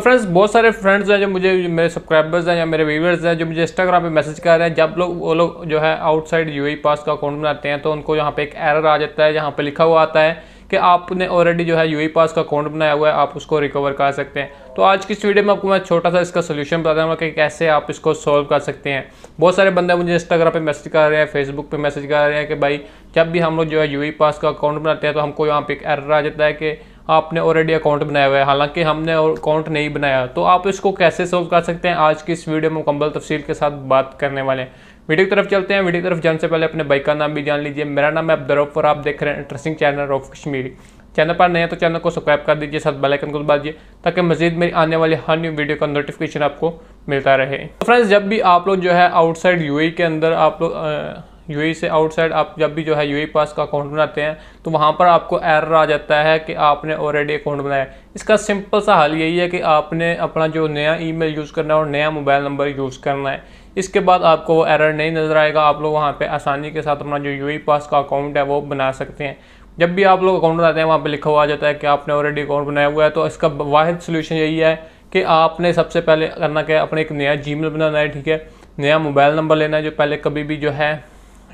तो फ्रेंड्स बहुत सारे फ्रेंड्स हैं जो मुझे मेरे सब्सक्राइबर्स हैं या मेरे व्यूवर्स हैं जो मुझे इंस्टाग्राम पे मैसेज कर रहे हैं जब लोग वो लोग जो है आउटसाइड यू पास का अकाउंट बनाते हैं तो उनको यहाँ पे एक एरर आ जाता है जहाँ पे लिखा हुआ आता है कि आपने ऑलरेडी जो है यू पास का अकाउंट बनाया हुआ है आप उसको रिकवर कर सकते हैं तो आज की इस वीडियो में आपको मैं छोटा सा इसका सोल्यूशन बता दूँगा कि कैसे आप इसको सॉल्व कर सकते हैं बहुत सारे बंदे मुझे इंस्टाग्राम पर मैसेज कर रहे हैं फेसबुक पर मैसेज कर रहे हैं कि भाई जब भी हम लोग जो है यू पास का अकाउंट बनाते हैं तो हमको यहाँ पे एक एरर आ जाता है कि आपने ऑलरेडी अकाउंट बनाया हुआ है हालांकि हमने अकाउंट नहीं बनाया तो आप इसको कैसे सोल्व कर सकते हैं आज की इस वीडियो में मुकम्मल तफसील के साथ बात करने वाले हैं वीडियो की तरफ चलते हैं वीडियो की तरफ जाने से पहले अपने बाइक का नाम भी जान लीजिए मेरा नाम है अब्दरफ और आप देख रहे हैं interesting channel of Kashmiri channel पर है तो चैनल को सब्सक्राइब कर दीजिए साथ बेल आइकन को दबा दीजिए ताकि मजीद मेरी आने वाली हर न्यू वीडियो का नोटिफिकेशन आपको मिलता रहे तो फ्रेंड्स जब भी आप लोग जो है आउटसाइड यूएई e के अंदर आप लोग यू से आउटसाइड आप जब भी जो है यू पास का अकाउंट बनाते हैं तो वहाँ पर आपको एरर आ जाता है कि आपने ऑलरेडी अकाउंट बनाया इसका सिंपल सा हल यही है कि आपने अपना जो नया ईमेल यूज़ करना है और नया मोबाइल नंबर यूज़ करना है इसके बाद आपको वो एरर नहीं नज़र आएगा आप लोग वहाँ पर आसानी के साथ अपना जो यू पास का अकाउंट है वो बना सकते हैं जब भी आप लोग अकाउंट बनाते हैं वहाँ पे लिखा हुआ आ जाता है कि आपने ऑलरेडी अकाउंट बनाया हुआ है तो इसका वाद सोल्यूशन यही है कि आपने सबसे पहले करना क्या है अपने एक नया जी बनाना है ठीक है नया मोबाइल नंबर लेना है जो पहले कभी भी जो है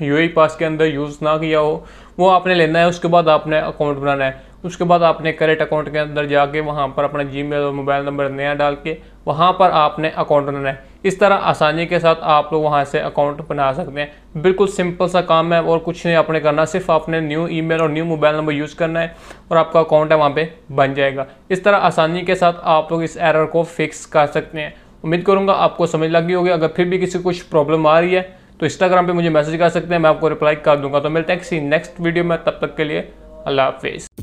यू पास के अंदर यूज़ ना किया हो वो आपने लेना है उसके बाद आपने अकाउंट बनाना है उसके बाद आपने करेंट अकाउंट के अंदर जाके वहाँ पर अपना जी और मोबाइल नंबर नया डाल के वहाँ पर आपने अकाउंट बनाना है इस तरह आसानी के साथ आप लोग वहाँ से अकाउंट बना सकते हैं बिल्कुल सिंपल सा काम है और कुछ नहीं आपने करना सिर्फ आपने न्यू ईमेल और न्यू मोबाइल नंबर यूज़ करना है और आपका अकाउंट है वहाँ पर बन जाएगा इस तरह आसानी के साथ आप लोग इस एरर को फिक्स कर सकते हैं उम्मीद करूँगा आपको समझ लगी होगी अगर फिर भी किसी कुछ प्रॉब्लम आ रही है तो इंस्टाग्राम पे मुझे मैसेज कर सकते हैं मैं आपको रिप्लाई कर दूंगा तो मिलते हैं किसी नेक्स्ट वीडियो में तब तक के लिए अल्लाह हाफिज़